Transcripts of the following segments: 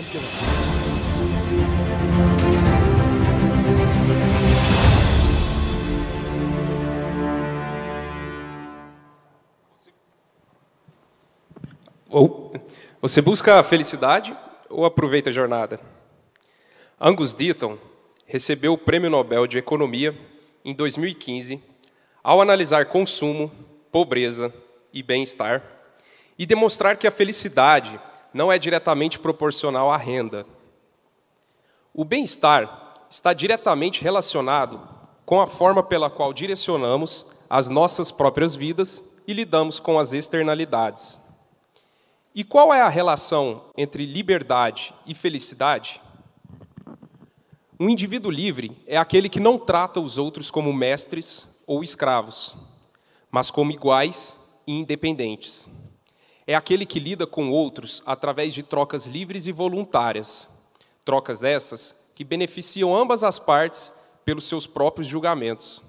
Vamos que Ou você busca a felicidade ou aproveita a jornada? Angus Deaton recebeu o Prêmio Nobel de Economia em 2015 ao analisar consumo, pobreza e bem-estar e demonstrar que a felicidade não é diretamente proporcional à renda. O bem-estar está diretamente relacionado com a forma pela qual direcionamos as nossas próprias vidas e lidamos com as externalidades. E qual é a relação entre liberdade e felicidade? Um indivíduo livre é aquele que não trata os outros como mestres ou escravos, mas como iguais e independentes é aquele que lida com outros através de trocas livres e voluntárias. Trocas essas que beneficiam ambas as partes pelos seus próprios julgamentos.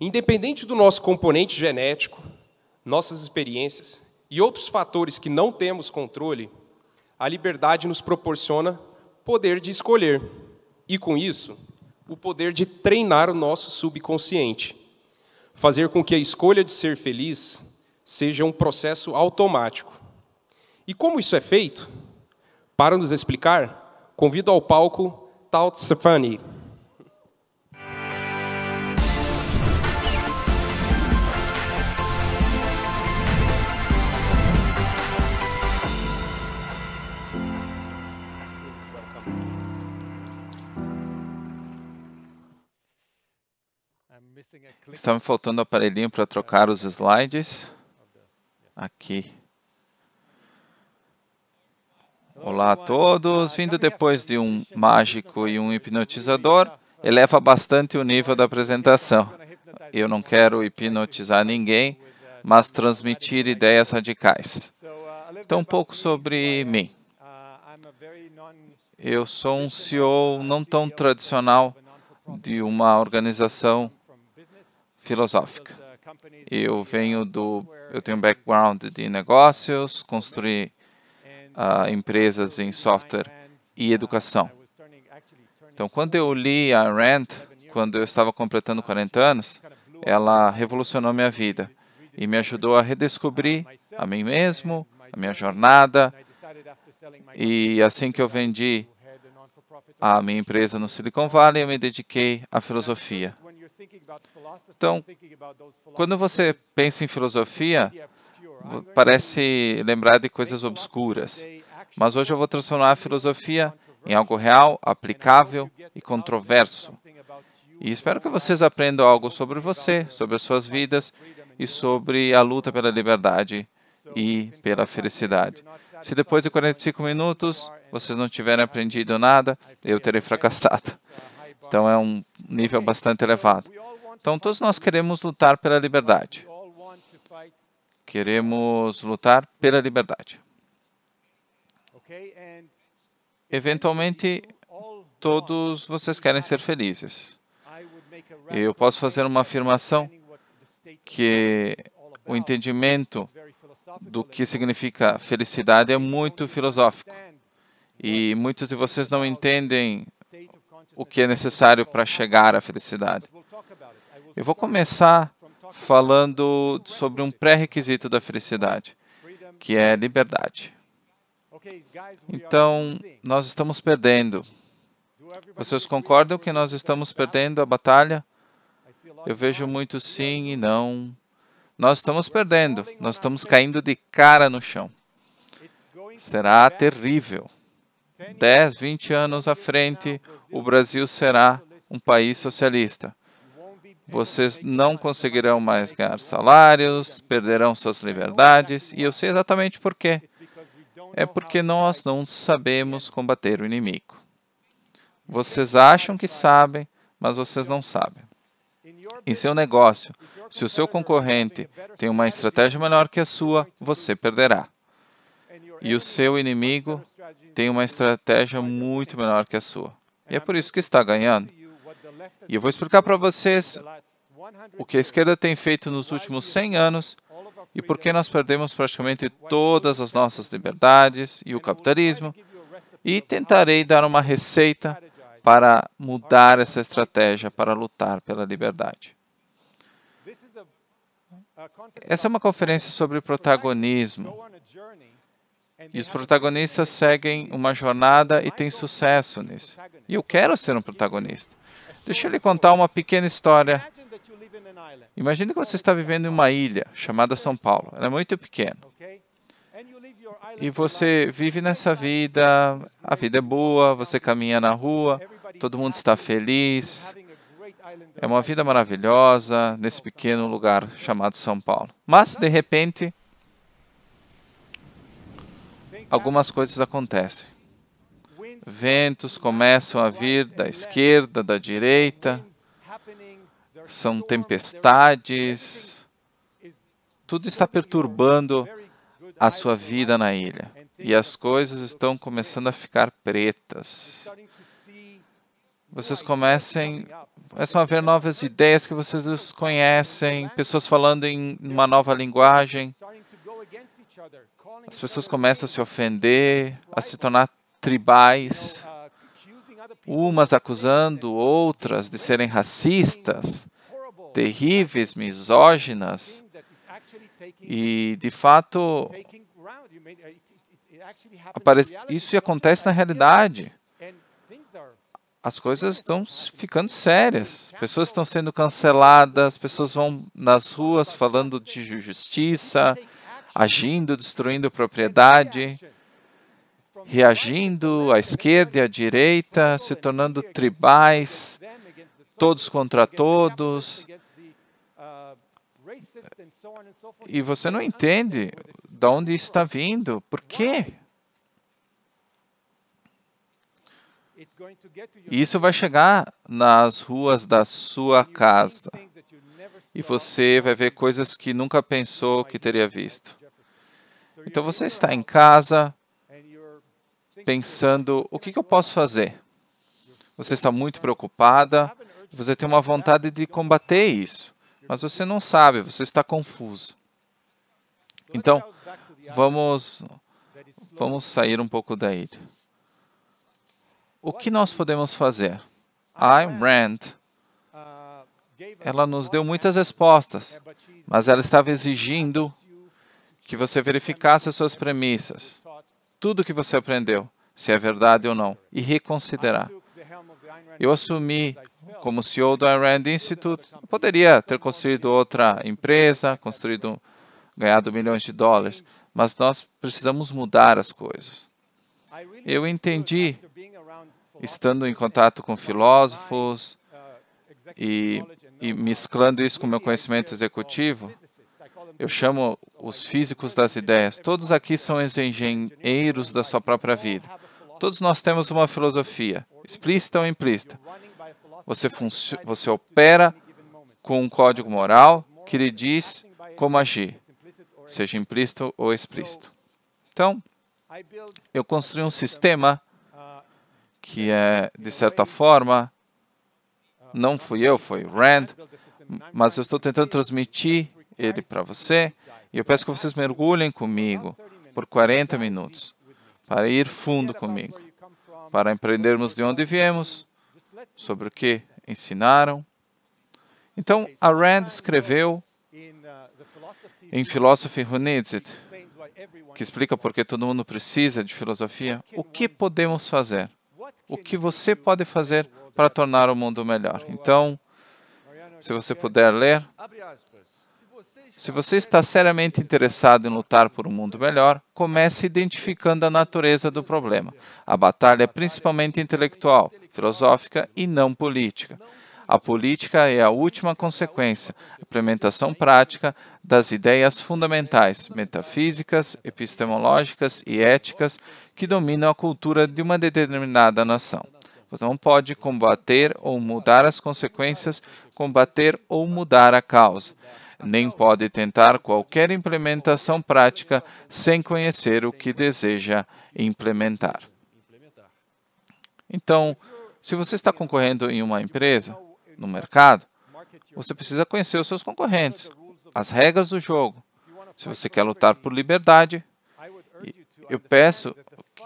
Independente do nosso componente genético, nossas experiências e outros fatores que não temos controle, a liberdade nos proporciona poder de escolher e, com isso, o poder de treinar o nosso subconsciente, fazer com que a escolha de ser feliz seja um processo automático. E como isso é feito? Para nos explicar, convido ao palco Taut Stefani. Está me faltando o aparelhinho para trocar os slides aqui. Olá a todos, vindo depois de um mágico e um hipnotizador, eleva bastante o nível da apresentação. Eu não quero hipnotizar ninguém, mas transmitir ideias radicais. Então, um pouco sobre mim. Eu sou um CEO não tão tradicional de uma organização filosófica. Eu venho do, eu tenho um background de negócios, construí uh, empresas em software e educação. Então, quando eu li a Rand, quando eu estava completando 40 anos, ela revolucionou minha vida e me ajudou a redescobrir a mim mesmo, a minha jornada. E assim que eu vendi a minha empresa no Silicon Valley, eu me dediquei à filosofia. Então, quando você pensa em filosofia, parece lembrar de coisas obscuras. Mas hoje eu vou transformar a filosofia em algo real, aplicável e controverso. E espero que vocês aprendam algo sobre você, sobre as suas vidas e sobre a luta pela liberdade e pela felicidade. Se depois de 45 minutos vocês não tiverem aprendido nada, eu terei fracassado. Uh, então é um nível bastante elevado. Então todos nós queremos lutar pela liberdade. Queremos lutar pela liberdade. Eventualmente, todos vocês querem ser felizes. Eu posso fazer uma afirmação que o entendimento do que significa felicidade é muito filosófico. E muitos de vocês não entendem o que é necessário para chegar à felicidade. Eu vou começar falando sobre um pré-requisito da felicidade, que é liberdade. Então, nós estamos perdendo. Vocês concordam que nós estamos perdendo a batalha? Eu vejo muito sim e não. Nós estamos perdendo, nós estamos caindo de cara no chão. Será terrível. 10, 20 anos à frente, o Brasil será um país socialista. Vocês não conseguirão mais ganhar salários, perderão suas liberdades, e eu sei exatamente por quê. É porque nós não sabemos combater o inimigo. Vocês acham que sabem, mas vocês não sabem. Em seu negócio, se o seu concorrente tem uma estratégia melhor que a sua, você perderá. E o seu inimigo tem uma estratégia muito menor que a sua. E é por isso que está ganhando. E eu vou explicar para vocês o que a esquerda tem feito nos últimos 100 anos e por que nós perdemos praticamente todas as nossas liberdades e o capitalismo. E tentarei dar uma receita para mudar essa estratégia para lutar pela liberdade. Essa é uma conferência sobre protagonismo. E os protagonistas seguem uma jornada e têm sucesso nisso. E eu quero ser um protagonista. Deixa eu lhe contar uma pequena história. Imagine que você está vivendo em uma ilha chamada São Paulo. Ela é muito pequena. E você vive nessa vida, a vida é boa, você caminha na rua, todo mundo está feliz. É uma vida maravilhosa nesse pequeno lugar chamado São Paulo. Mas, de repente, algumas coisas acontecem. Ventos começam a vir da esquerda, da direita, são tempestades, tudo está perturbando a sua vida na ilha. E as coisas estão começando a ficar pretas. Vocês começam a ver novas ideias que vocês desconhecem, pessoas falando em uma nova linguagem, as pessoas começam a se ofender, a se tornar tribais, umas acusando outras de serem racistas, terríveis, misóginas. E, de fato, isso acontece na realidade. As coisas estão ficando sérias. Pessoas estão sendo canceladas, pessoas vão nas ruas falando de justiça, agindo, destruindo propriedade, reagindo à esquerda e à direita, se tornando tribais, todos contra todos. E você não entende de onde isso está vindo. Por quê? Isso vai chegar nas ruas da sua casa. E você vai ver coisas que nunca pensou que teria visto. Então você está em casa pensando: o que, que eu posso fazer? Você está muito preocupada, você tem uma vontade de combater isso, mas você não sabe, você está confuso. Então, vamos, vamos sair um pouco daí. O que nós podemos fazer? A Ayn Rand, ela nos deu muitas respostas, mas ela estava exigindo que você verificasse as suas premissas, tudo que você aprendeu, se é verdade ou não, e reconsiderar. Eu assumi como CEO do Iron Institute, eu poderia ter construído outra empresa, construído, ganhado milhões de dólares, mas nós precisamos mudar as coisas. Eu entendi, estando em contato com filósofos e, e mesclando isso com meu conhecimento executivo, eu chamo os físicos das ideias. Todos aqui são engenheiros da sua própria vida. Todos nós temos uma filosofia, explícita ou implícita. Você, você opera com um código moral que lhe diz como agir, seja implícito ou explícito. Então, eu construí um sistema que é, de certa forma, não fui eu, foi Rand, mas eu estou tentando transmitir ele para você. E eu peço que vocês mergulhem comigo por 40 minutos, para ir fundo comigo, para empreendermos de onde viemos, sobre o que ensinaram. Então, a Rand escreveu em Philosophy Who Needs It, que explica por que todo mundo precisa de filosofia, o que podemos fazer? O que você pode fazer para tornar o mundo melhor? Então, se você puder ler, se você está seriamente interessado em lutar por um mundo melhor, comece identificando a natureza do problema. A batalha é principalmente intelectual, filosófica e não política. A política é a última consequência, a implementação prática das ideias fundamentais, metafísicas, epistemológicas e éticas que dominam a cultura de uma determinada nação. Você não pode combater ou mudar as consequências, combater ou mudar a causa nem pode tentar qualquer implementação prática sem conhecer o que deseja implementar. Então, se você está concorrendo em uma empresa, no mercado, você precisa conhecer os seus concorrentes, as regras do jogo. Se você quer lutar por liberdade, eu peço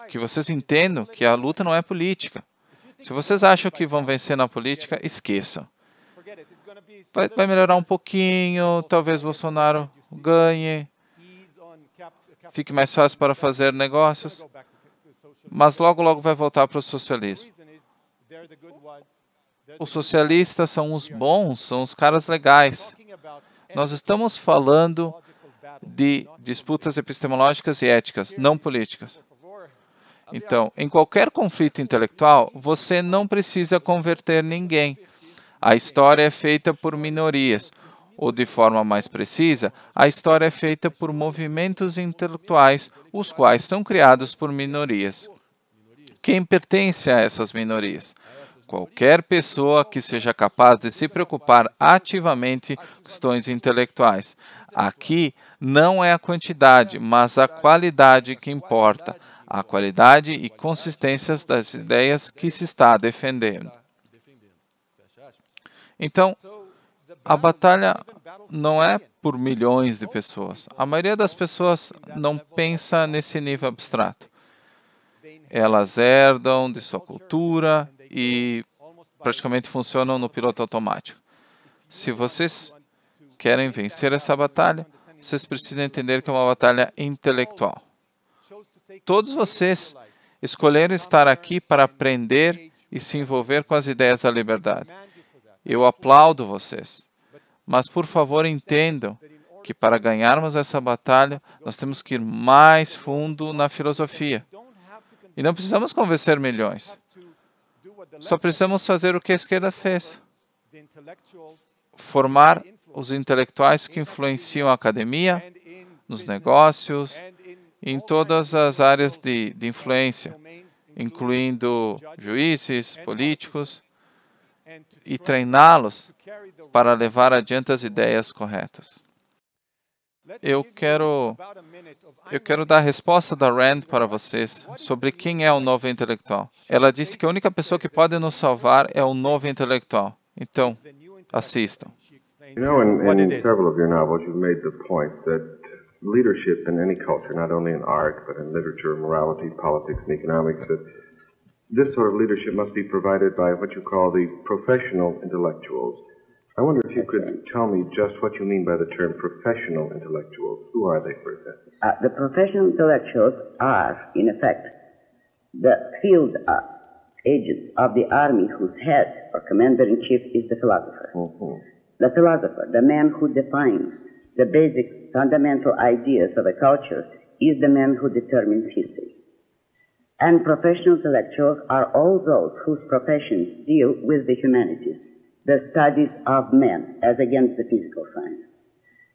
que vocês entendam que a luta não é política. Se vocês acham que vão vencer na política, esqueçam vai, vai melhorar um pouquinho, talvez Bolsonaro ganhe, fique mais fácil para fazer negócios, mas logo, logo vai voltar para o socialismo. Os socialistas são os bons, são os caras legais. Nós estamos falando de disputas epistemológicas e éticas, não políticas. Então, em qualquer conflito intelectual, você não precisa converter ninguém. A história é feita por minorias, ou de forma mais precisa, a história é feita por movimentos intelectuais, os quais são criados por minorias. Quem pertence a essas minorias? Qualquer pessoa que seja capaz de se preocupar ativamente com questões intelectuais. Aqui não é a quantidade, mas a qualidade que importa, a qualidade e consistências das ideias que se está defendendo. Então, a batalha não é por milhões de pessoas. A maioria das pessoas não pensa nesse nível abstrato. Elas herdam de sua cultura e praticamente funcionam no piloto automático. Se vocês querem vencer essa batalha, vocês precisam entender que é uma batalha intelectual. Todos vocês escolheram estar aqui para aprender e se envolver com as ideias da liberdade. Eu aplaudo vocês. Mas, por favor, entendam que para ganharmos essa batalha, nós temos que ir mais fundo na filosofia. E não precisamos convencer milhões. Só precisamos fazer o que a esquerda fez: formar os intelectuais que influenciam a academia, nos negócios, em todas as áreas de, de influência, incluindo juízes, políticos e treiná-los para levar adiante as ideias corretas. Eu quero, eu quero dar a resposta da Rand para vocês sobre quem é o novo intelectual. Ela disse que a única pessoa que pode nos salvar é o novo intelectual. Então, assistam. You know, in, in several of your novels, you've made the point that leadership in any culture, not only in art, but in literature, morality, politics, and economics, that this sort of leadership must be provided by what you call the professional intellectuals. I wonder if you That's could right. tell me just what you mean by the term professional intellectuals. Who are they, for example? Uh, the professional intellectuals are, in effect, the field uh, agents of the army whose head or commander in chief is the philosopher. Mm-hmm. The philosopher, the man who defines the basic fundamental ideas of a culture, is the man who determines history and professional intellectuals are all those whose professions deal with the humanities, the studies of men, as against the physical sciences.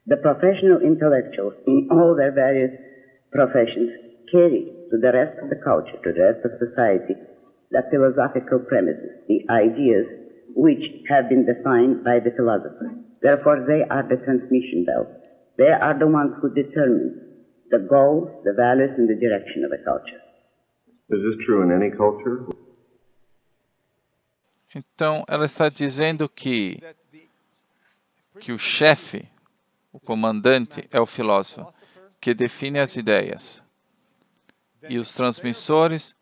The professional intellectuals in all their various professions carry to the rest of the culture, to the rest of society, the philosophical premises, the ideas which have been defined by the philosopher. Therefore, they are the transmission belts. They are the ones who determine the goals, the values, and the direction of a culture. Então, ela está dizendo que, que o chefe, o comandante, é o filósofo, que define as ideias. E os transmissores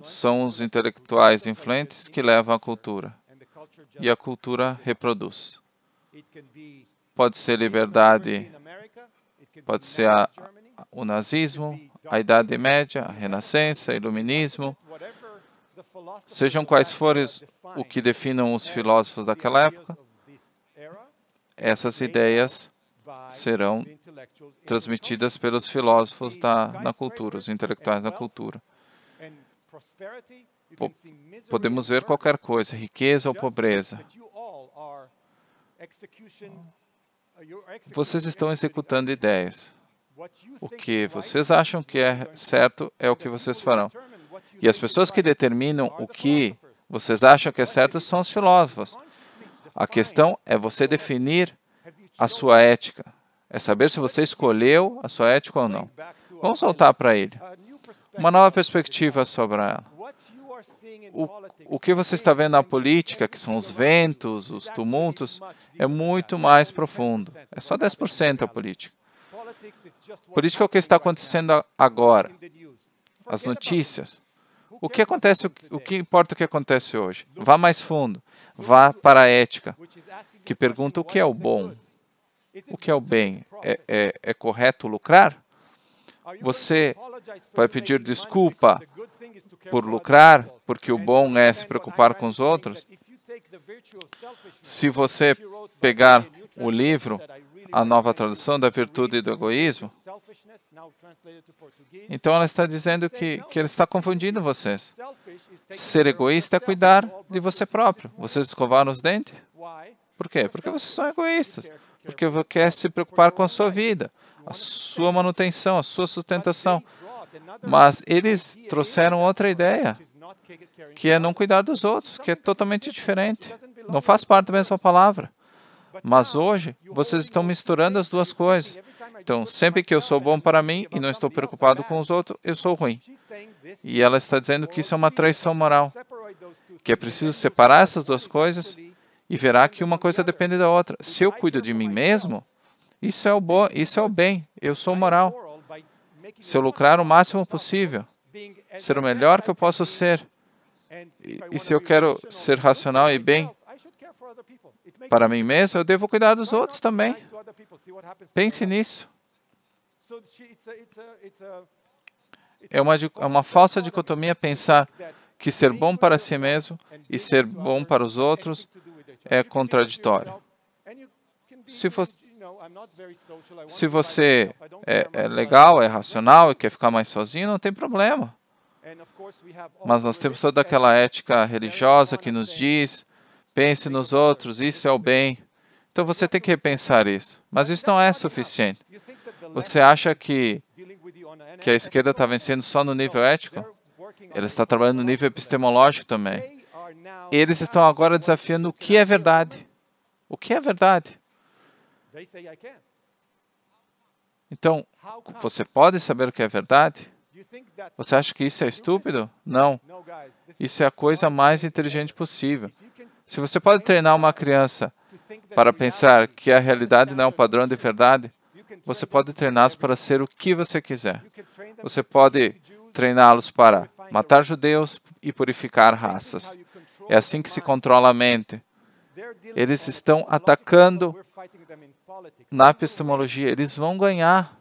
são os intelectuais influentes que levam a cultura. E a cultura reproduz. Pode ser liberdade, pode ser a, o nazismo, a Idade Média, a Renascença, Iluminismo, sejam quais forem o que definam os filósofos daquela época, essas ideias serão transmitidas pelos filósofos da, na cultura, os intelectuais na cultura. Podemos ver qualquer coisa, riqueza ou pobreza. Vocês estão executando ideias. O que vocês acham que é certo é o que vocês farão. E as pessoas que determinam o que vocês acham que é certo são os filósofos. A questão é você definir a sua ética. É saber se você escolheu a sua ética ou não. Vamos voltar para ele. Uma nova perspectiva sobre ela. O, o que você está vendo na política, que são os ventos, os tumultos, é muito mais profundo. É só 10% a política. Política é o que está acontecendo agora, as notícias. O que acontece, o que importa o que acontece hoje? Vá mais fundo, vá para a ética, que pergunta o que é o bom, o que é o bem. É, é, é correto lucrar? Você vai pedir desculpa por lucrar, porque o bom é se preocupar com os outros? Se você pegar o livro a nova tradução da virtude e do egoísmo. Então ela está dizendo que, que ele está confundindo vocês. Ser egoísta é cuidar de você próprio. Vocês escovaram os dentes? Por quê? Porque vocês são egoístas. Porque você quer se preocupar com a sua vida, a sua manutenção, a sua sustentação. Mas eles trouxeram outra ideia, que é não cuidar dos outros, que é totalmente diferente. Não faz parte da mesma palavra. Mas hoje vocês estão misturando as duas coisas. Então, sempre que eu sou bom para mim e não estou preocupado com os outros, eu sou ruim. E ela está dizendo que isso é uma traição moral, que é preciso separar essas duas coisas e verá que uma coisa depende da outra. Se eu cuido de mim mesmo, isso é o bom, isso é o bem, eu sou moral. Se eu lucrar o máximo possível, ser o melhor que eu posso ser, e, e se eu quero ser racional e bem, para mim mesmo, eu devo cuidar dos outros também. Pense nisso. É uma, é uma falsa dicotomia pensar que ser bom para si mesmo e ser bom para os outros é contraditório. Se, for, se você é, é legal, é racional e quer ficar mais sozinho, não tem problema. Mas nós temos toda aquela ética religiosa que nos diz Pense nos outros, isso é o bem. Então você tem que repensar isso. Mas isso não é suficiente. Você acha que, que a esquerda está vencendo só no nível ético? Ela está trabalhando no nível epistemológico também. Eles estão agora desafiando o que é verdade. O que é verdade? Então, você pode saber o que é verdade? Você acha que isso é estúpido? Não. Isso é a coisa mais inteligente possível. Se você pode treinar uma criança para pensar que a realidade não é um padrão de verdade, você pode treiná-los para ser o que você quiser. Você pode treiná-los para matar judeus e purificar raças. É assim que se controla a mente. Eles estão atacando na epistemologia. Eles vão ganhar.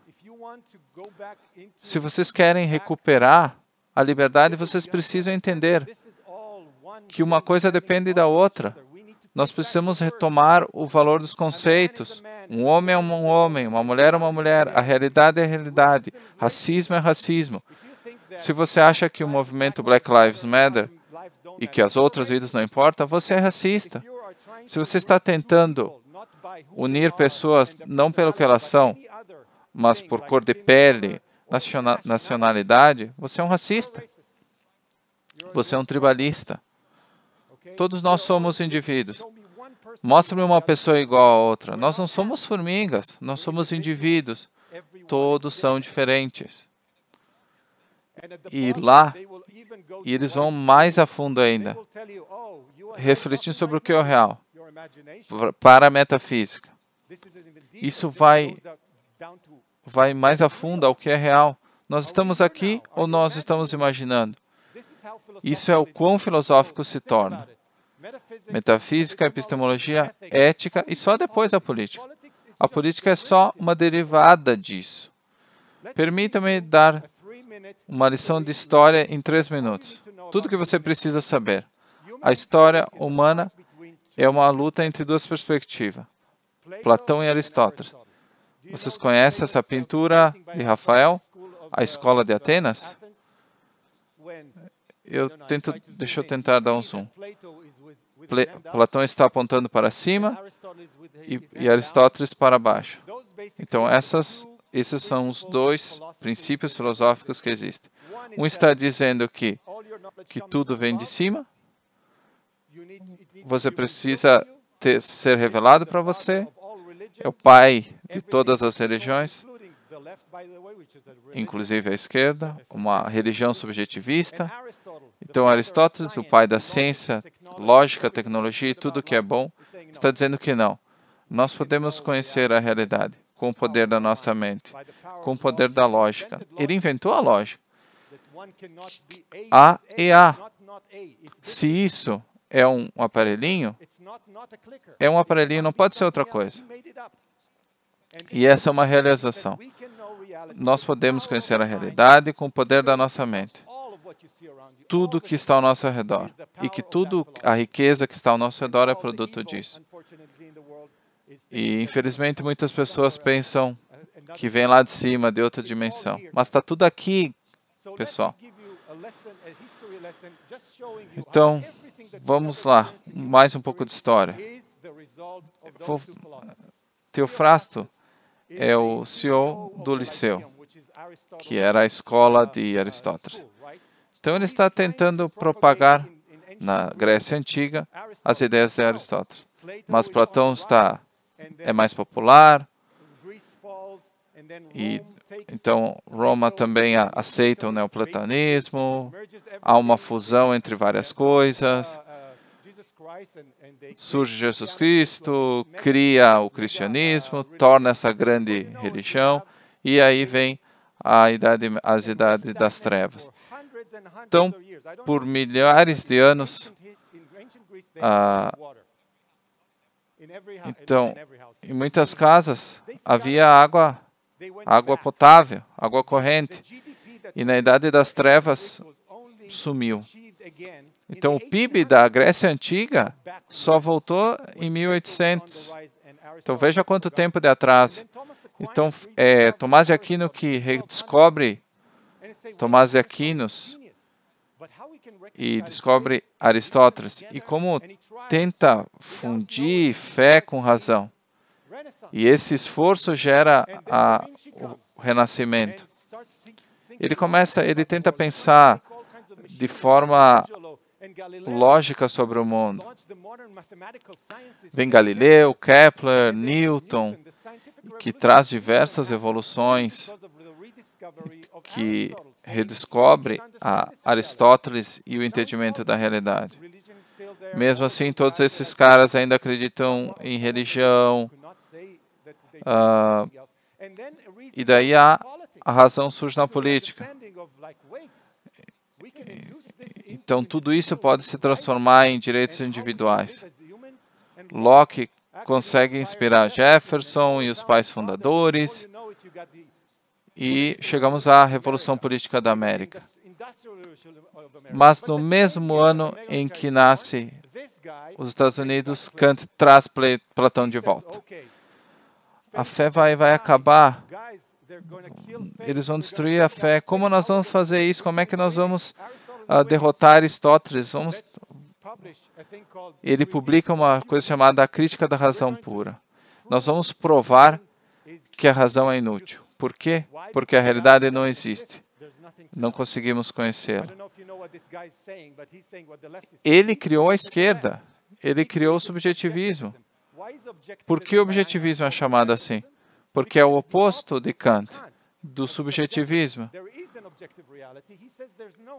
Se vocês querem recuperar a liberdade, vocês precisam entender que uma coisa depende da outra. Nós precisamos retomar o valor dos conceitos. Um homem é um homem, uma mulher é uma mulher, a realidade é a realidade, racismo é racismo. Se você acha que o movimento Black Lives Matter e que as outras vidas não importam, você é racista. Se você está tentando unir pessoas não pelo que elas são, mas por cor de pele, nacionalidade, você é um racista. Você é um tribalista. Todos nós somos indivíduos. Mostre-me uma pessoa igual a outra. Nós não somos formigas, nós somos indivíduos. Todos são diferentes. E lá, e eles vão mais a fundo ainda, refletindo sobre o que é o real, para a metafísica. Isso vai, vai mais a fundo ao que é real. Nós estamos aqui ou nós estamos imaginando? Isso é o quão filosófico se torna metafísica, epistemologia, ética e só depois a política. A política é só uma derivada disso. Permita-me dar uma lição de história em três minutos. Tudo que você precisa saber. A história humana é uma luta entre duas perspectivas: Platão e Aristóteles. Vocês conhecem essa pintura de Rafael, a escola de Atenas? Eu tento, deixa eu tentar dar um zoom. Platão está apontando para cima e, e Aristóteles para baixo. Então, essas, esses são os dois princípios filosóficos que existem. Um está dizendo que, que tudo vem de cima, você precisa ter, ser revelado para você, é o pai de todas as religiões, inclusive a esquerda, uma religião subjetivista. Então, Aristóteles, o pai da ciência, lógica, tecnologia e tudo que é bom, está dizendo que não. Nós podemos conhecer a realidade com o poder da nossa mente, com o poder da lógica. Ele inventou a lógica. A e A. Se isso é um aparelhinho, é um aparelhinho, não pode ser outra coisa. E essa é uma realização. Nós podemos conhecer a realidade com o poder da nossa mente tudo que está ao nosso redor e que tudo a riqueza que está ao nosso redor é produto disso. E infelizmente muitas pessoas pensam que vem lá de cima, de outra dimensão, mas está tudo aqui, pessoal. Então, vamos lá, mais um pouco de história. Vou... Teofrasto é o CEO do Liceu, que era a escola de Aristóteles. Então ele está tentando propagar na Grécia antiga as ideias de Aristóteles. Mas Platão está é mais popular e então Roma também aceita o neoplatonismo, há uma fusão entre várias coisas. Surge Jesus Cristo, cria o cristianismo, torna essa grande religião e aí vem a idade, as idades das trevas. Então, por milhares de anos, ah, então, em muitas casas havia água, água potável, água corrente, e na Idade das Trevas sumiu. Então, o PIB da Grécia Antiga só voltou em 1800. Então, veja quanto tempo de atraso. Então, é Tomás de Aquino que redescobre Tomás de Aquino e descobre Aristóteles e como tenta fundir fé com razão. E esse esforço gera a, o renascimento. Ele começa, ele tenta pensar de forma lógica sobre o mundo. Vem Galileu, Kepler, Newton, que traz diversas evoluções que redescobre a Aristóteles e o entendimento da realidade. Mesmo assim, todos esses caras ainda acreditam em religião. Uh, e daí a, a razão surge na política. Então, tudo isso pode se transformar em direitos individuais. Locke consegue inspirar Jefferson e os pais fundadores e chegamos à Revolução Política da América. Mas no mesmo ano em que nasce os Estados Unidos, Kant traz Platão de volta. A fé vai, vai acabar. Eles vão destruir a fé. Como nós vamos fazer isso? Como é que nós vamos uh, derrotar Aristóteles? Vamos... Ele publica uma coisa chamada A Crítica da Razão Pura. Nós vamos provar que a razão é inútil. Por quê? Porque a realidade não existe. Não conseguimos conhecê-la. Ele criou a esquerda. Ele criou o subjetivismo. Por que o objetivismo é chamado assim? Porque é o oposto de Kant, do subjetivismo.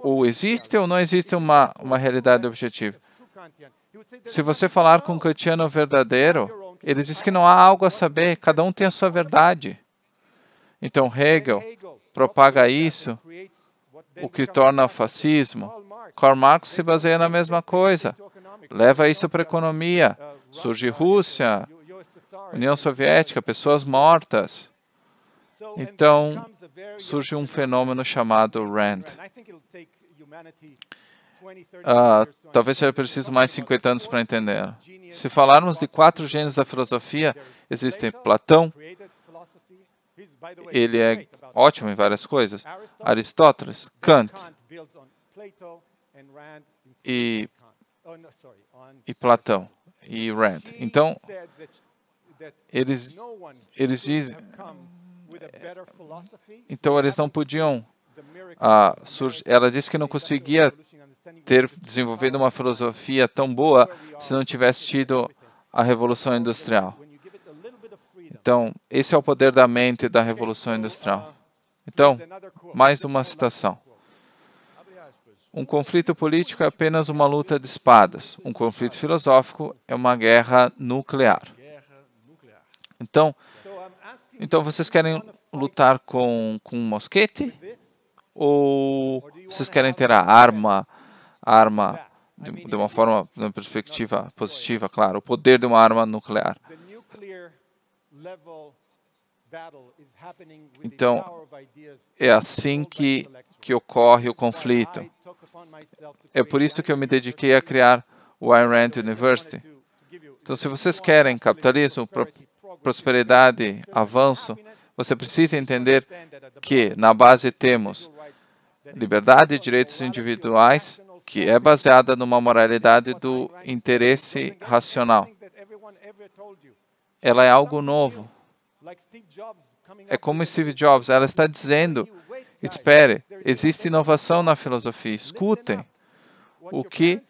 Ou existe ou não existe uma, uma realidade objetiva. Se você falar com um kantiano verdadeiro, ele diz que não há algo a saber, cada um tem a sua verdade. Então Hegel propaga isso, o que torna o fascismo. Karl Marx se baseia na mesma coisa. Leva isso para a economia. Surge Rússia, União Soviética, pessoas mortas. Então surge um fenômeno chamado RAND. Ah, talvez seja preciso mais 50 anos para entender. Se falarmos de quatro gênios da filosofia, existem Platão, ele é ótimo em várias coisas. Aristóteles, Kant e, oh, e Platão e Rand. Então, eles, eles dizem. Então, eles não podiam. Ah, surg... Ela disse que não conseguia ter desenvolvido uma filosofia tão boa se não tivesse tido a Revolução Industrial. Então, esse é o poder da mente da Revolução Industrial. Então, mais uma citação. Um conflito político é apenas uma luta de espadas. Um conflito filosófico é uma guerra nuclear. Então, então vocês querem lutar com, com um mosquete? Ou vocês querem ter a arma, a arma de, de uma forma, de uma perspectiva positiva, claro, o poder de uma arma nuclear? Então, é assim que, que ocorre o conflito. É por isso que eu me dediquei a criar o Ayn Rand University. Então, se vocês querem capitalismo, prosperidade, avanço, você precisa entender que na base temos liberdade e direitos individuais, que é baseada numa moralidade do interesse racional ela é algo novo. É como Steve Jobs, ela está dizendo: espere, existe inovação na filosofia, escutem. O que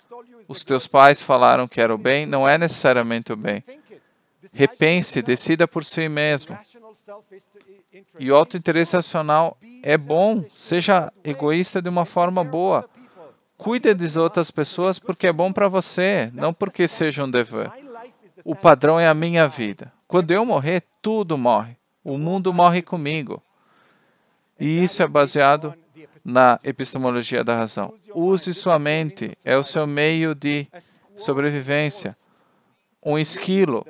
os teus pais falaram que era o bem não é necessariamente o bem. Repense, decida por si mesmo. E o auto-interesse racional é bom, seja egoísta de uma forma boa. Cuide das outras pessoas porque é bom para você, não porque seja um dever. O padrão é a minha vida. Quando eu morrer, tudo morre. O mundo morre comigo. E isso é baseado na epistemologia da razão. Use sua mente, é o seu meio de sobrevivência. Um esquilo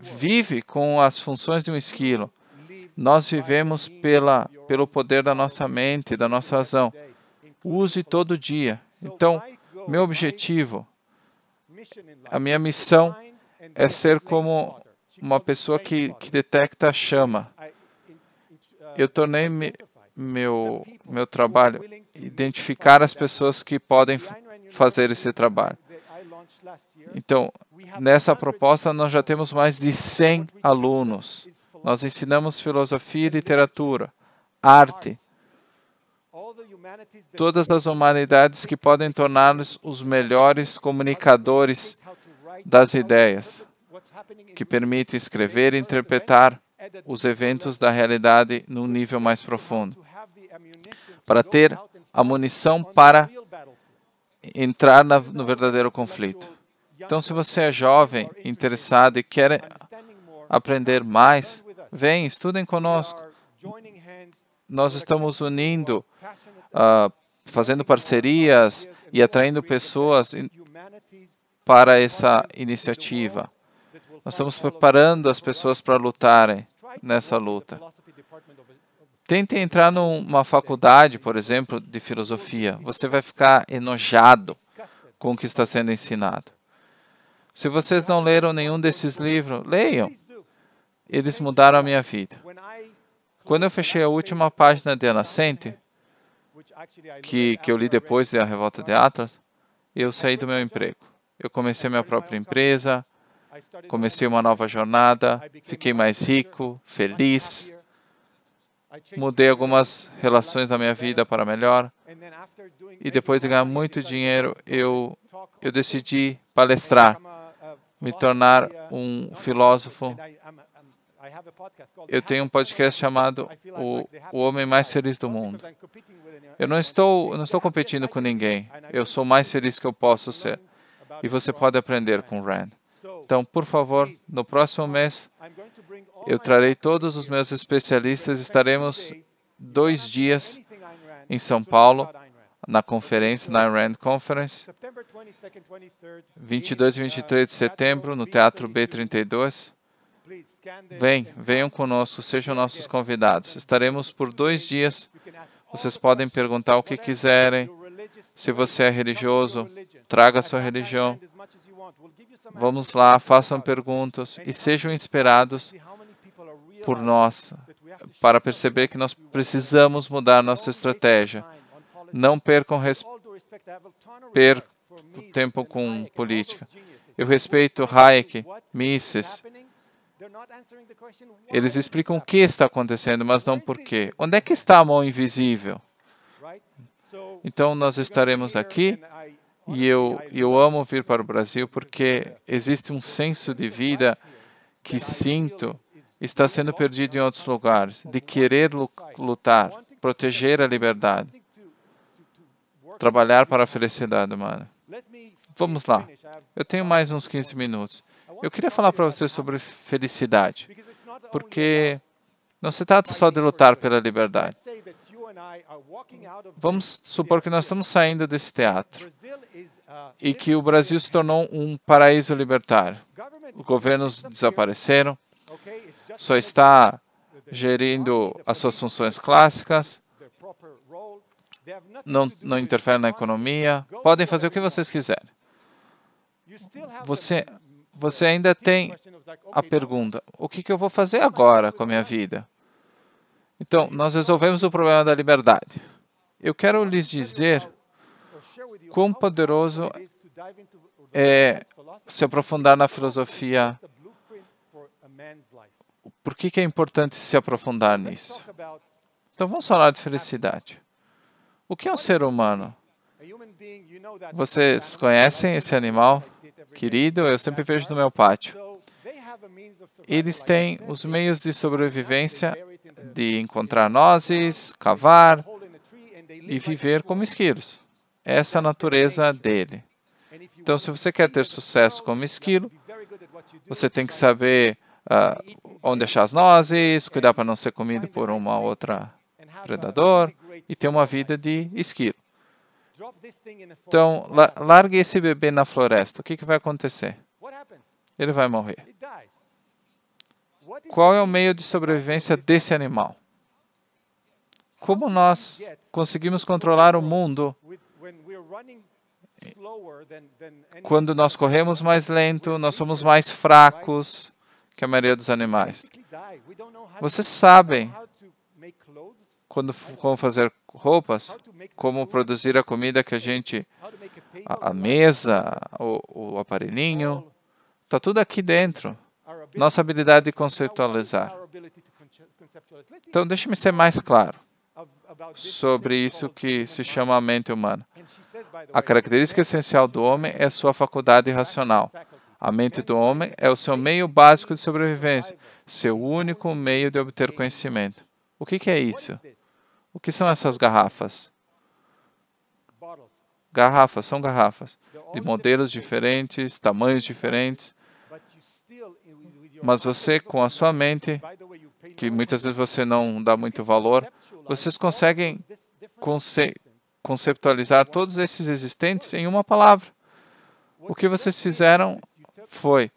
vive com as funções de um esquilo. Nós vivemos pela, pelo poder da nossa mente, da nossa razão. Use todo dia. Então, meu objetivo, a minha missão é ser como uma pessoa que, que detecta a chama. Eu tornei me, meu, meu trabalho identificar as pessoas que podem fazer esse trabalho. Então, nessa proposta, nós já temos mais de 100 alunos. Nós ensinamos filosofia e literatura, arte, todas as humanidades que podem tornar-nos os melhores comunicadores das ideias, que permite escrever e interpretar os eventos da realidade num nível mais profundo, para ter a munição para entrar na, no verdadeiro conflito. Então, se você é jovem, interessado e quer aprender mais, vem, estudem conosco. Nós estamos unindo, uh, fazendo parcerias e atraindo pessoas para essa iniciativa. Nós estamos preparando as pessoas para lutarem nessa luta. Tente entrar numa faculdade, por exemplo, de filosofia. Você vai ficar enojado com o que está sendo ensinado. Se vocês não leram nenhum desses livros, leiam. Eles mudaram a minha vida. Quando eu fechei a última página de A Nascente, que, que eu li depois da Revolta de Atlas, eu saí do meu emprego. Eu comecei minha própria empresa, comecei uma nova jornada, fiquei mais rico, feliz, mudei algumas relações da minha vida para melhor. E depois de ganhar muito dinheiro, eu, eu decidi palestrar, me tornar um filósofo. Eu tenho um podcast chamado o, o Homem Mais Feliz do Mundo. Eu não estou, não estou competindo com ninguém. Eu sou mais feliz que eu posso ser e você pode aprender com Rand. Então, por favor, no próximo mês, eu trarei todos os meus especialistas, estaremos dois dias em São Paulo, na conferência, na Rand Conference, 22 e 23 de setembro, no Teatro B32. Vem, venham conosco, sejam nossos convidados. Estaremos por dois dias. Vocês podem perguntar o que quiserem. Se você é religioso, traga a sua religião. Vamos lá, façam perguntas e sejam inspirados por nós para perceber que nós precisamos mudar nossa estratégia. Não percam res... per... tempo com política. Eu respeito Hayek, Mises. Eles explicam o que está acontecendo, mas não por quê. Onde é que está a mão invisível? Então, nós estaremos aqui e eu, eu amo vir para o Brasil porque existe um senso de vida que sinto está sendo perdido em outros lugares, de querer lutar, proteger a liberdade, trabalhar para a felicidade humana. Vamos lá. Eu tenho mais uns 15 minutos. Eu queria falar para você sobre felicidade, porque não se trata só de lutar pela liberdade. Vamos supor que nós estamos saindo desse teatro e que o Brasil se tornou um paraíso libertário. Os governos desapareceram, só está gerindo as suas funções clássicas, não, não interfere na economia, podem fazer o que vocês quiserem. Você, você ainda tem a pergunta: o que, que eu vou fazer agora com a minha vida? Então, nós resolvemos o problema da liberdade. Eu quero lhes dizer quão poderoso é se aprofundar na filosofia. Por que, que é importante se aprofundar nisso? Então vamos falar de felicidade. O que é um ser humano? Vocês conhecem esse animal querido? Eu sempre vejo no meu pátio. Eles têm os meios de sobrevivência de encontrar nozes, cavar e viver como esquilos essa natureza dele. Então, se você quer ter sucesso como esquilo, você tem que saber uh, onde achar as nozes, cuidar para não ser comido por uma outra predador e ter uma vida de esquilo. Então, la largue esse bebê na floresta. O que, que vai acontecer? Ele vai morrer. Qual é o meio de sobrevivência desse animal? Como nós conseguimos controlar o mundo quando nós corremos mais lento, nós somos mais fracos que a maioria dos animais. Vocês sabem quando, como fazer roupas, como produzir a comida que a gente, a, a mesa, o, o aparelhinho, está tudo aqui dentro. Nossa habilidade de conceptualizar. Então, deixe-me ser mais claro sobre isso que se chama a mente humana. A característica essencial do homem é sua faculdade racional. A mente do homem é o seu meio básico de sobrevivência, seu único meio de obter conhecimento. O que, que é isso? O que são essas garrafas? Garrafas, são garrafas de modelos diferentes, tamanhos diferentes, mas você, com a sua mente, que muitas vezes você não dá muito valor, vocês conseguem conce conceptualizar todos esses existentes em uma palavra. O que vocês fizeram foi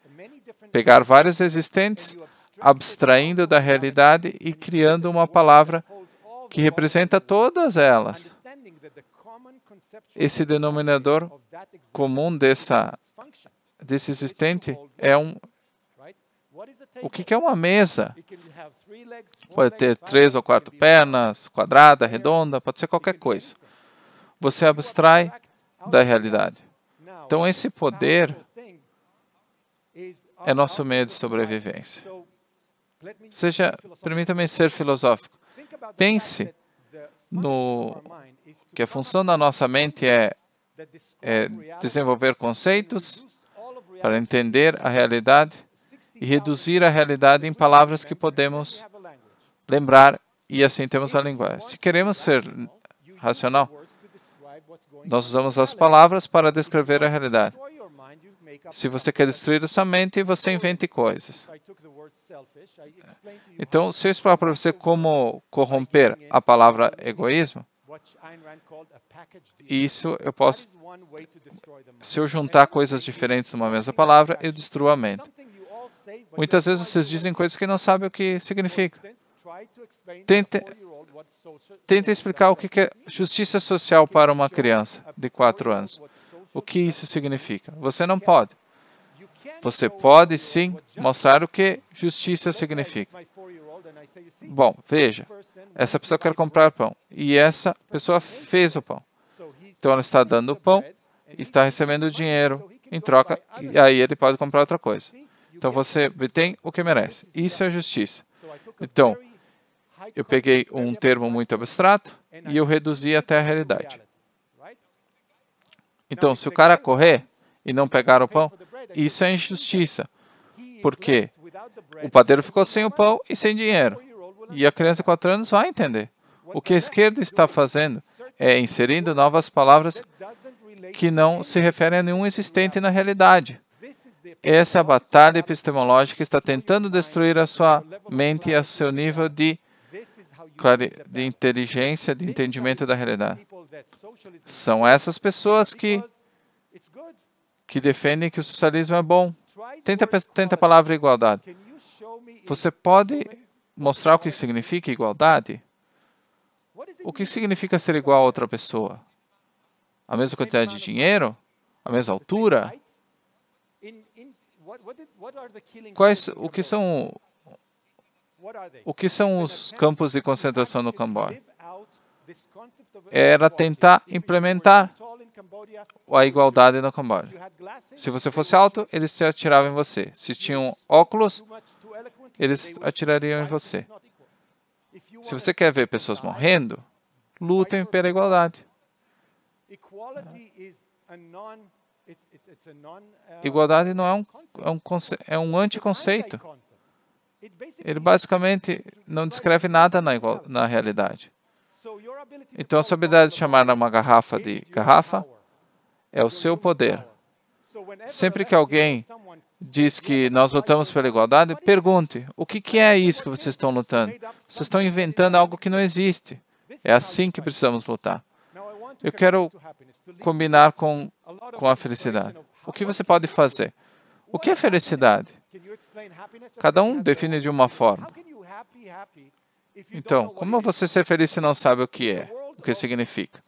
pegar vários existentes, abstraindo da realidade e criando uma palavra que representa todas elas. Esse denominador comum dessa, desse existente é um. O que é uma mesa? Pode ter três ou quatro pernas, quadrada, redonda, pode ser qualquer coisa você abstrai da realidade. Então, esse poder é nosso meio de sobrevivência. Seja, permita-me ser filosófico. Pense no que a função da nossa mente é, é desenvolver conceitos para entender a realidade e reduzir a realidade em palavras que podemos lembrar e assim temos a linguagem. Se queremos ser racional, nós usamos as palavras para descrever a realidade. Se você quer destruir a sua mente, você invente coisas. Então, se eu explicar para você como corromper a palavra egoísmo, isso eu posso. Se eu juntar coisas diferentes numa mesma palavra, eu destruo a mente. Muitas vezes vocês dizem coisas que não sabem o que significa. Tente Tente explicar o que é justiça social para uma criança de 4 anos. O que isso significa? Você não pode. Você pode sim mostrar o que justiça significa. Bom, veja, essa pessoa quer comprar pão e essa pessoa fez o pão. Então ela está dando o pão e está recebendo dinheiro em troca e aí ele pode comprar outra coisa. Então você obtém o que merece. Isso é justiça. Então, eu peguei um termo muito abstrato e eu reduzi até a realidade. Então, se o cara correr e não pegar o pão, isso é injustiça, porque o padeiro ficou sem o pão e sem dinheiro. E a criança de 4 anos vai entender. O que a esquerda está fazendo é inserindo novas palavras que não se referem a nenhum existente na realidade. Essa é a batalha epistemológica que está tentando destruir a sua mente e o seu nível de de inteligência, de entendimento da realidade. São essas pessoas que, que defendem que o socialismo é bom. Tenta, tenta a palavra igualdade. Você pode mostrar o que significa igualdade? O que significa ser igual a outra pessoa? A mesma quantidade de dinheiro? A mesma altura? Quais, o que são o que são os campos de concentração no Camboja? Era tentar implementar a igualdade no Camboja. Se você fosse alto, eles se atiravam em você. Se tinham óculos, eles atirariam em você. Se você quer ver pessoas morrendo, lutem pela igualdade. Uh, igualdade não é um, é um, é um anticonceito. Ele basicamente não descreve nada na, na realidade. Então, a sua habilidade de chamar uma garrafa de garrafa é o seu poder. Sempre que alguém diz que nós lutamos pela igualdade, pergunte: o que, que é isso que vocês estão lutando? Vocês estão inventando algo que não existe. É assim que precisamos lutar. Eu quero combinar com, com a felicidade. O que você pode fazer? O que é felicidade? Cada um uh, define de uma forma. Então, como você ser feliz se não sabe o que é, o que significa?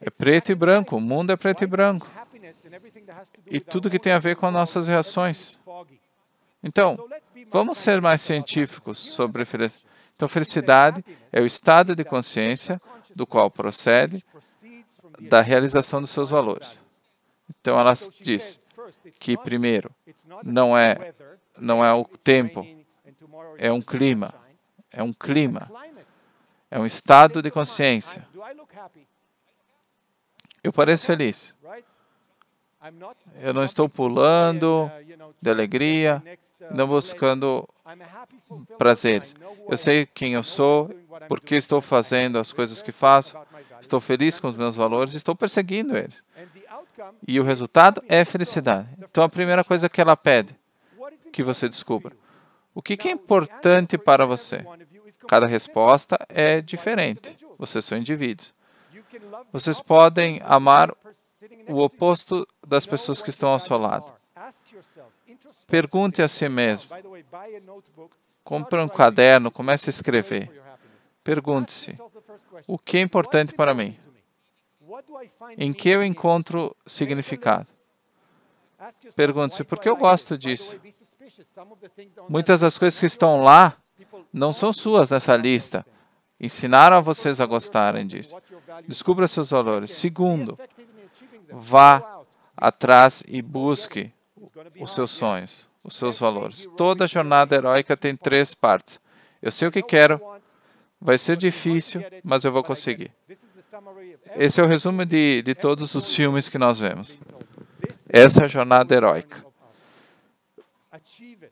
É preto e branco, o mundo é preto e branco. E tudo que tem a ver com as nossas reações. Então, vamos ser mais científicos sobre então, felicidade. Então, felicidade é o estado de consciência do qual procede da realização dos seus valores. Então, ela diz: que primeiro não é não é o tempo, é um clima, é um clima, é um estado de consciência. Eu pareço feliz. Eu não estou pulando de alegria, não buscando prazeres. Eu sei quem eu sou, por que estou fazendo as coisas que faço, estou feliz com os meus valores, estou perseguindo eles. E o resultado é felicidade. Então a primeira coisa que ela pede, que você descubra. O que, que é importante para você? Cada resposta é diferente. Vocês são indivíduos. Vocês podem amar o oposto das pessoas que estão ao seu lado. Pergunte a si mesmo. Compre um caderno, comece a escrever. Pergunte-se: o que é importante para mim? Em que eu encontro significado? Pergunte-se, por que eu gosto disso? Muitas das coisas que estão lá não são suas nessa lista. Ensinaram a vocês a gostarem disso. Descubra seus valores. Segundo, vá atrás e busque os seus sonhos, os seus valores. Toda jornada heróica tem três partes. Eu sei o que quero, vai ser difícil, mas eu vou conseguir. Esse é o resumo de, de todos os filmes que nós vemos. Essa é a jornada heróica.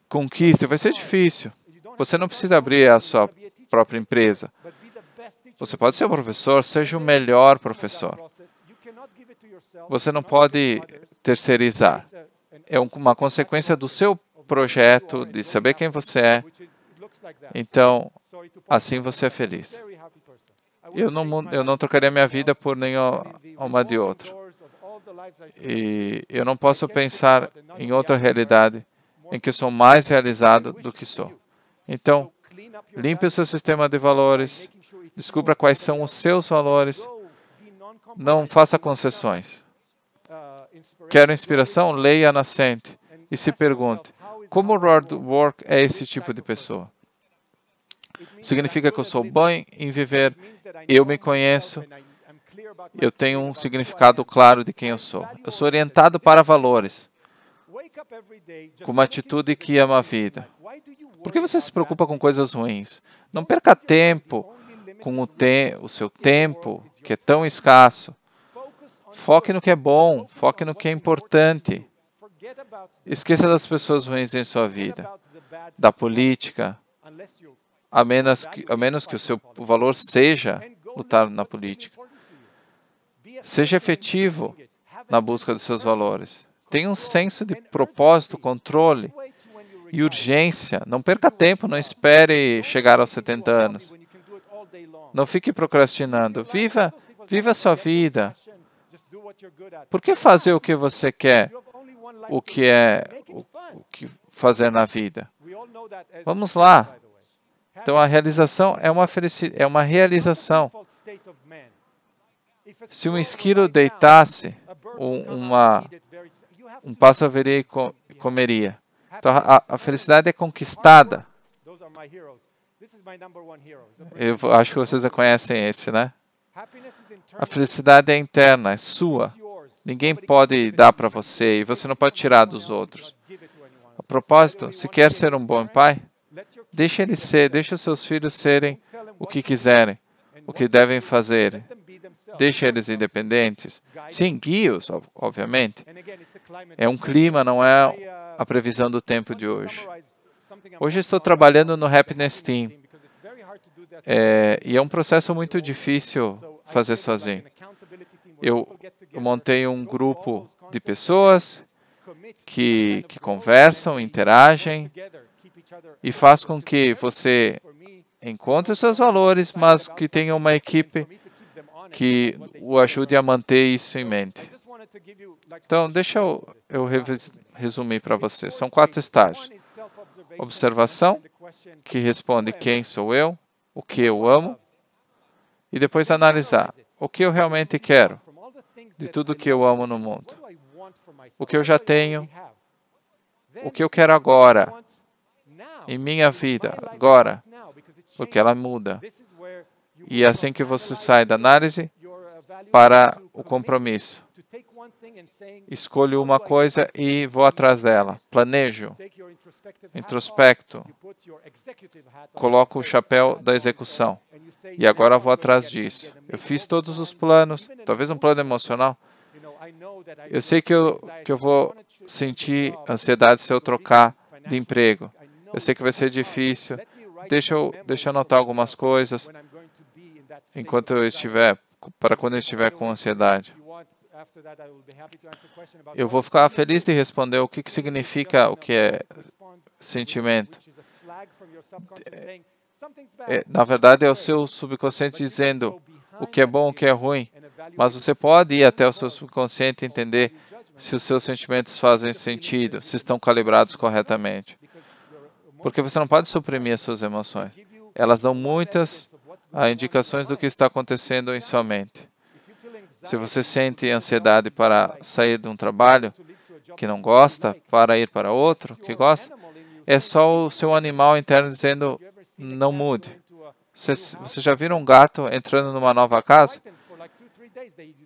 Conquiste, vai ser difícil. Você não precisa abrir a sua própria empresa. Você pode ser um professor, seja o melhor professor. Você não pode terceirizar. É uma consequência do seu projeto, de saber quem você é. Então, assim você é feliz. Eu não, eu não trocaria minha vida por nenhuma de outra. E eu não posso pensar em outra realidade em que sou mais realizado do que sou. Então, limpe o seu sistema de valores, descubra quais são os seus valores, não faça concessões. Quero inspiração? Leia a Nascente e se pergunte: como o Work é esse tipo de pessoa? Significa que eu sou bom em viver, eu me conheço, eu tenho um significado claro de quem eu sou. Eu sou orientado para valores, com uma atitude que ama a vida. Por que você se preocupa com coisas ruins? Não perca tempo com o, te o seu tempo, que é tão escasso. Foque no que é bom, foque no que é importante. Esqueça das pessoas ruins em sua vida, da política, a menos que, a menos que o seu valor seja lutar na política. Seja efetivo na busca dos seus valores. Tenha um senso de propósito, controle e urgência. Não perca tempo, não espere chegar aos 70 anos. Não fique procrastinando. Viva, viva a sua vida. Por que fazer o que você quer? O que é o, o que fazer na vida? Vamos lá. Então a realização é uma, é uma realização. Se um esquilo deitasse, um, uma, um pássaro veria e comeria. Então a, a, felicidade é conquistada. Eu acho que vocês já conhecem esse, né? A felicidade é interna, é sua. Ninguém pode dar para você e você não pode tirar dos outros. A propósito, se quer ser um bom pai, eles serem, ser, os seus filhos serem o que quiserem, o que devem fazer. Deixe eles independentes. Sim, guie-os, obviamente. É um clima, não é a previsão do tempo de hoje. Hoje estou trabalhando no Happiness Team. É, e é um processo muito difícil fazer sozinho. Eu, eu montei um grupo de pessoas que, que conversam, interagem, e faz com que você encontre os seus valores, mas que tenha uma equipe que o ajude a manter isso em mente. Então, deixa eu, eu resumir para você. São quatro estágios: observação, que responde quem sou eu, o que eu amo, e depois analisar o que eu realmente quero de tudo que eu amo no mundo, o que eu já tenho, o que eu quero agora, em minha vida agora, porque ela muda. E é assim que você sai da análise para o compromisso. Escolho uma coisa e vou atrás dela. Planejo, introspecto, coloco o chapéu da execução. E agora vou atrás disso. Eu fiz todos os planos, talvez um plano emocional. Eu sei que eu, que eu vou sentir ansiedade se eu trocar de emprego. Eu sei que vai ser difícil. Deixa eu, deixa eu anotar algumas coisas enquanto eu estiver, para quando eu estiver com ansiedade. Eu vou ficar feliz de responder o que, que significa o que é sentimento. É, na verdade, é o seu subconsciente dizendo o que é bom, o que é ruim. Mas você pode ir até o seu subconsciente e entender se os seus sentimentos fazem sentido, se estão calibrados corretamente. Porque você não pode suprimir as suas emoções. Elas dão muitas ah, indicações do que está acontecendo em sua mente. Se você sente ansiedade para sair de um trabalho que não gosta, para ir para outro que gosta, é só o seu animal interno dizendo: não mude. Vocês, vocês já viram um gato entrando numa nova casa?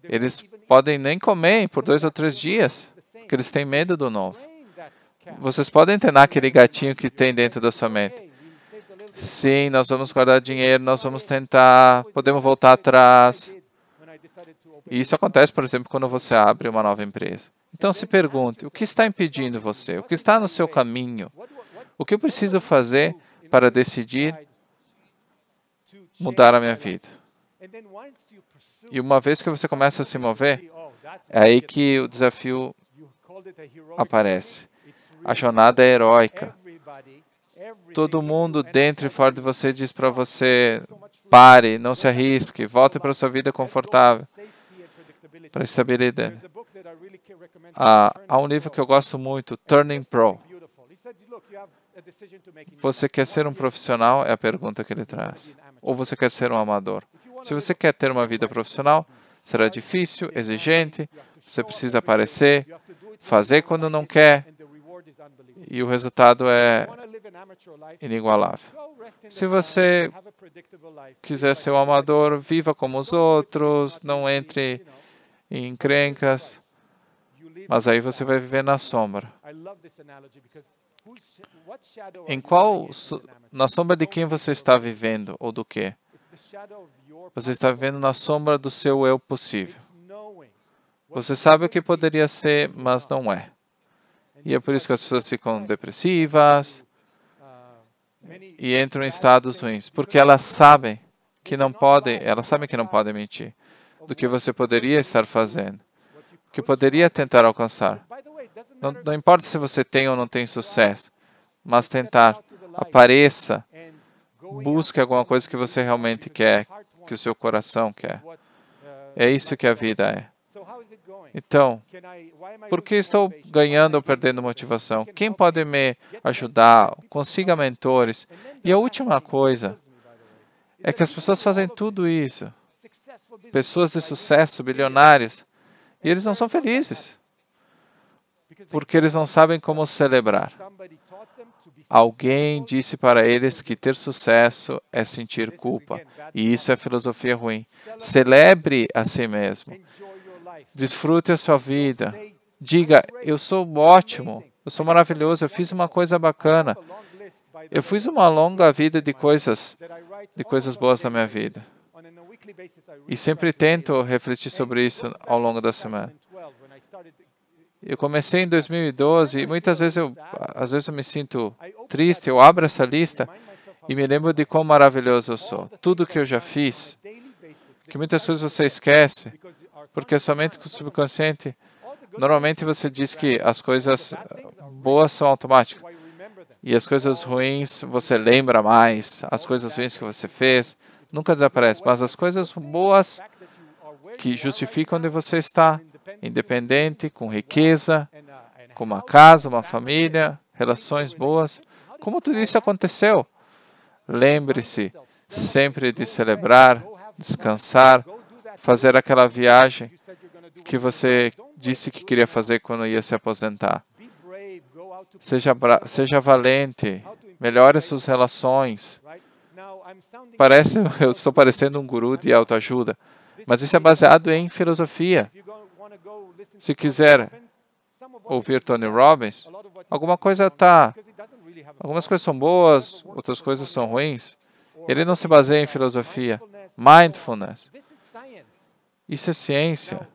Eles podem nem comer por dois ou três dias, porque eles têm medo do novo. Vocês podem treinar aquele gatinho que tem dentro da sua mente. Sim, nós vamos guardar dinheiro, nós vamos tentar, podemos voltar atrás. E isso acontece, por exemplo, quando você abre uma nova empresa. Então se pergunte: o que está impedindo você? O que está no seu caminho? O que eu preciso fazer para decidir mudar a minha vida? E uma vez que você começa a se mover, é aí que o desafio aparece. A jornada é heróica. Todo mundo dentro e fora de você diz para você: pare, não se arrisque, volte para sua vida confortável, para a estabilidade. Ah, há um livro que eu gosto muito, Turning Pro. Você quer ser um profissional? É a pergunta que ele traz. Ou você quer ser um amador? Se você quer ter uma vida profissional, será difícil, exigente, você precisa aparecer, fazer quando não quer, e o resultado é inigualável. Se você quiser ser um amador, viva como os outros, não entre em crencas, mas aí você vai viver na sombra. Em qual na sombra de quem você está vivendo ou do que? Você está vivendo na sombra do seu eu possível. Você sabe o que poderia ser, mas não é. E é por isso que as pessoas ficam depressivas e entram em estados ruins, porque elas sabem que não podem, elas sabem que não podem mentir do que você poderia estar fazendo, que poderia tentar alcançar. Não, não importa se você tem ou não tem sucesso, mas tentar, apareça, busque alguma coisa que você realmente quer, que o seu coração quer. É isso que a vida é. Então, por que estou ganhando ou perdendo motivação? Quem pode me ajudar? Consiga mentores. E a última coisa é que as pessoas fazem tudo isso. Pessoas de sucesso, bilionários, e eles não são felizes porque eles não sabem como celebrar. Alguém disse para eles que ter sucesso é sentir culpa, e isso é filosofia ruim. Celebre a si mesmo, Desfrute a sua vida. Diga: Eu sou ótimo, eu sou maravilhoso, eu fiz uma coisa bacana. Eu fiz uma longa vida de coisas, de coisas boas na minha vida. E sempre tento refletir sobre isso ao longo da semana. Eu comecei em 2012 e muitas vezes eu, às vezes eu me sinto triste. Eu abro essa lista e me lembro de quão maravilhoso eu sou. Tudo que eu já fiz, que muitas coisas você esquece, porque somente com o subconsciente, normalmente você diz que as coisas boas são automáticas. E as coisas ruins você lembra mais, as coisas ruins que você fez nunca desaparecem, mas as coisas boas que justificam onde você está, independente, com riqueza, com uma casa, uma família, relações boas, como tudo isso aconteceu. Lembre-se sempre de celebrar, descansar, fazer aquela viagem que você disse que queria fazer quando ia se aposentar. Seja, seja valente, melhore suas relações. Parece, eu estou parecendo um guru de autoajuda, mas isso é baseado em filosofia. Se quiser ouvir Tony Robbins, alguma coisa está, algumas coisas são boas, outras coisas são ruins. Ele não se baseia em filosofia, mindfulness. Isso é ciência.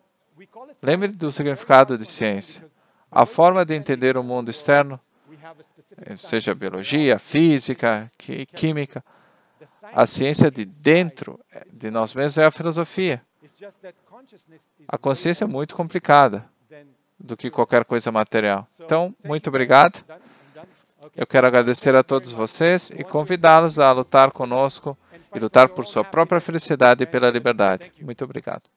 Lembre do significado de ciência. A forma de entender o mundo externo, seja biologia, física, química, a ciência de dentro eh, de nós mesmos é a filosofia. A consciência é muito complicada do que qualquer coisa material. Então, muito obrigado. Eu quero agradecer a todos vocês e convidá-los a lutar conosco e lutar por sua própria felicidade e pela liberdade. Muito obrigado.